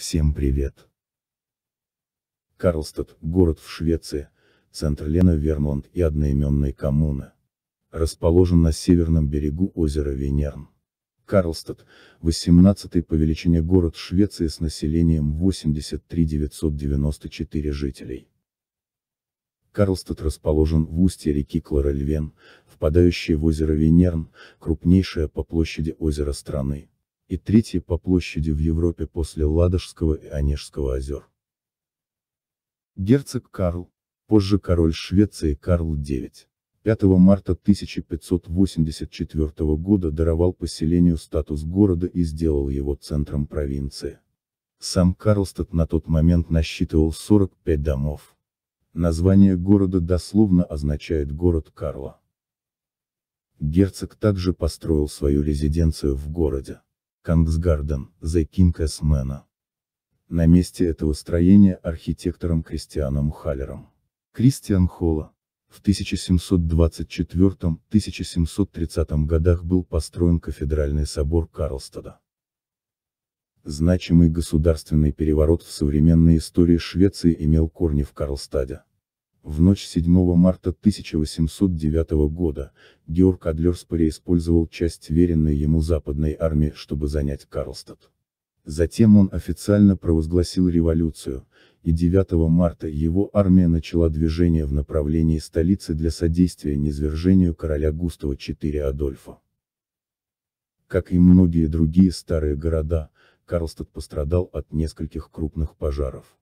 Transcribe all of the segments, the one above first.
Всем привет! Карлстад – город в Швеции, центр Лена Вермонт и одноименной коммуны. Расположен на северном берегу озера Венерн. Карлстад – 18-й по величине город Швеции с населением 83 994 жителей. Карлстад расположен в устье реки Клорельвен, впадающей в озеро Венерн, крупнейшее по площади озеро страны и третье по площади в Европе после Ладожского и Онежского озер. Герцог Карл, позже король Швеции Карл IX, 5 марта 1584 года даровал поселению статус города и сделал его центром провинции. Сам Карлстад на тот момент насчитывал 45 домов. Название города дословно означает «город Карла». Герцог также построил свою резиденцию в городе. Кандсгарден, The King as Man. На месте этого строения архитектором Кристианом Халлером. Кристиан Холла. В 1724-1730 годах был построен кафедральный собор Карлстада. Значимый государственный переворот в современной истории Швеции имел корни в Карлстаде. В ночь 7 марта 1809 года, Георг Адлерс-Паре использовал часть веренной ему западной армии, чтобы занять Карлстад. Затем он официально провозгласил революцию, и 9 марта его армия начала движение в направлении столицы для содействия низвержению короля Густава IV Адольфа. Как и многие другие старые города, Карлстад пострадал от нескольких крупных пожаров.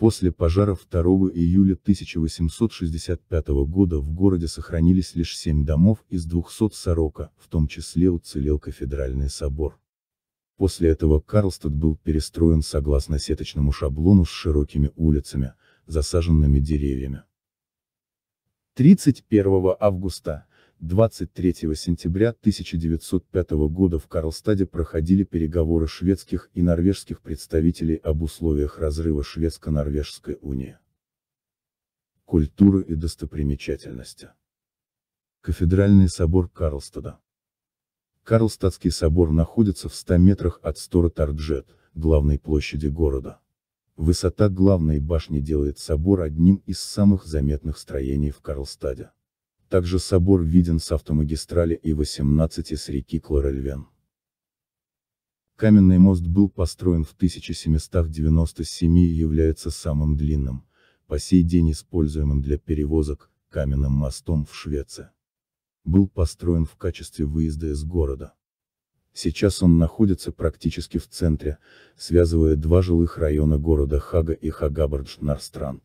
После пожара 2 июля 1865 года в городе сохранились лишь семь домов из 240, в том числе уцелел кафедральный собор. После этого Карлстад был перестроен согласно сеточному шаблону с широкими улицами, засаженными деревьями. 31 августа 23 сентября 1905 года в Карлстаде проходили переговоры шведских и норвежских представителей об условиях разрыва Шведско-Норвежской унии. Культура и достопримечательности. Кафедральный собор Карлстада. Карлстадский собор находится в 100 метрах от Стора Тарджет, главной площади города. Высота главной башни делает собор одним из самых заметных строений в Карлстаде. Также собор виден с автомагистрали И-18 с реки Клорельвен. Каменный мост был построен в 1797 и является самым длинным, по сей день используемым для перевозок, каменным мостом в Швеции. Был построен в качестве выезда из города. Сейчас он находится практически в центре, связывая два жилых района города Хага и Хагабардж-Нарстранд.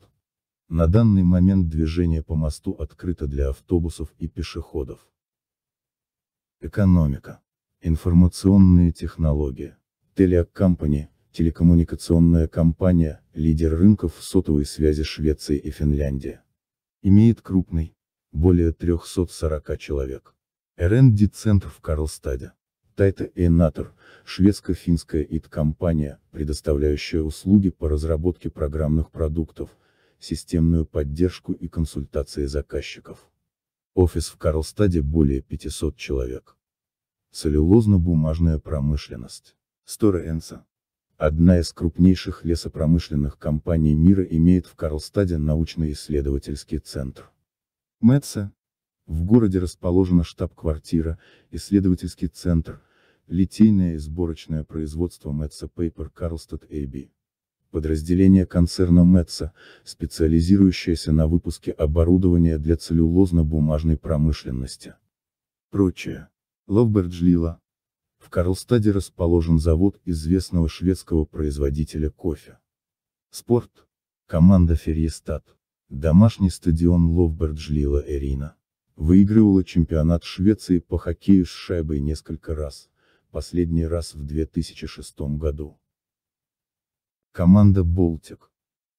На данный момент движение по мосту открыто для автобусов и пешеходов. Экономика. Информационные технологии. Telia телекоммуникационная компания, лидер рынков сотовой связи Швеции и Финляндии. Имеет крупный, более 340 человек. R&D-центр в Карлстаде. Тайта и Энатор, шведско-финская ИТ-компания, предоставляющая услуги по разработке программных продуктов, системную поддержку и консультации заказчиков. Офис в Карлстаде более 500 человек. Целлюлозно-бумажная промышленность. Стора Энса. Одна из крупнейших лесопромышленных компаний мира имеет в Карлстаде научно-исследовательский центр. МЭЦЕ. В городе расположена штаб-квартира, исследовательский центр, литейное и сборочное производство МЭЦЕ Paper Карлстад AB подразделение концерна Мэтса, специализирующееся на выпуске оборудования для целлюлозно-бумажной промышленности. Прочее. Ловберджлила. В Карлстаде расположен завод известного шведского производителя кофе. Спорт. Команда Ферьестат. Домашний стадион Ловберджлила Эрина. Выигрывала чемпионат Швеции по хоккею с шайбой несколько раз, последний раз в 2006 году. Команда «Болтик».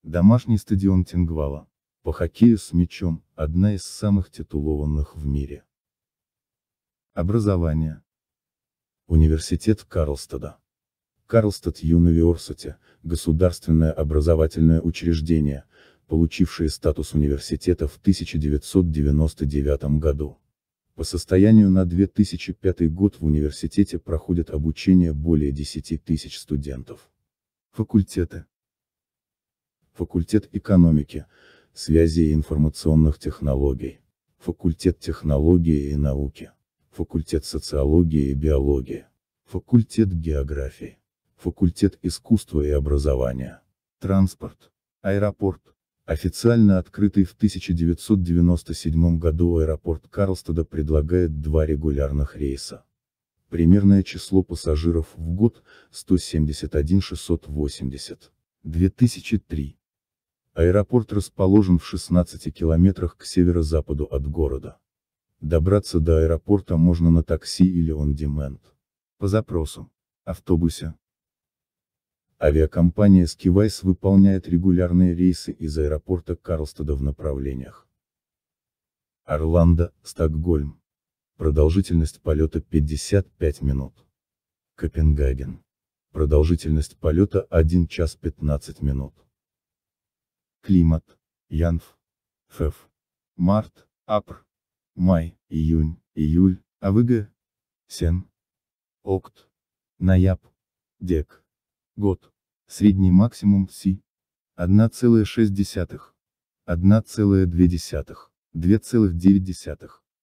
Домашний стадион Тингвала. По хоккею с мячом, одна из самых титулованных в мире. Образование. Университет Карлстада. Карлстад Юниверсити – государственное образовательное учреждение, получившее статус университета в 1999 году. По состоянию на 2005 год в университете проходят обучение более 10 тысяч студентов. Факультеты. Факультет экономики, связи и информационных технологий. Факультет технологии и науки. Факультет социологии и биологии. Факультет географии. Факультет искусства и образования. Транспорт. Аэропорт. Официально открытый в 1997 году аэропорт Карлстада предлагает два регулярных рейса. Примерное число пассажиров в год – 171 680. 2003. Аэропорт расположен в 16 километрах к северо-западу от города. Добраться до аэропорта можно на такси или он-демент. По запросу. Автобусе. Авиакомпания Skywise выполняет регулярные рейсы из аэропорта Карлстада в направлениях. Орландо, Стокгольм. Продолжительность полета 55 минут. Копенгаген. Продолжительность полета 1 час 15 минут. Климат. Янф. Фев. Март, Апр. Май, Июнь, Июль, Авыга. Сен. Окт. Наяб. Дек. Год. Средний максимум Си. 1,6. 1,2. 2,9.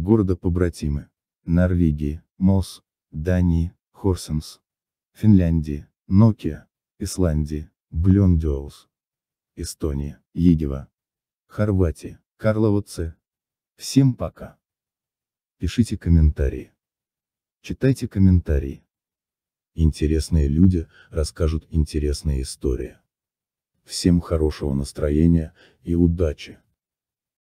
Города-побратимы. Норвегии, Мос, Дании, Хорсенс. Финляндии, Нокия. Исландии, Блёндёлс. Эстония, Егева. Хорватия, Карлово Всем пока. Пишите комментарии. Читайте комментарии. Интересные люди расскажут интересные истории. Всем хорошего настроения и удачи!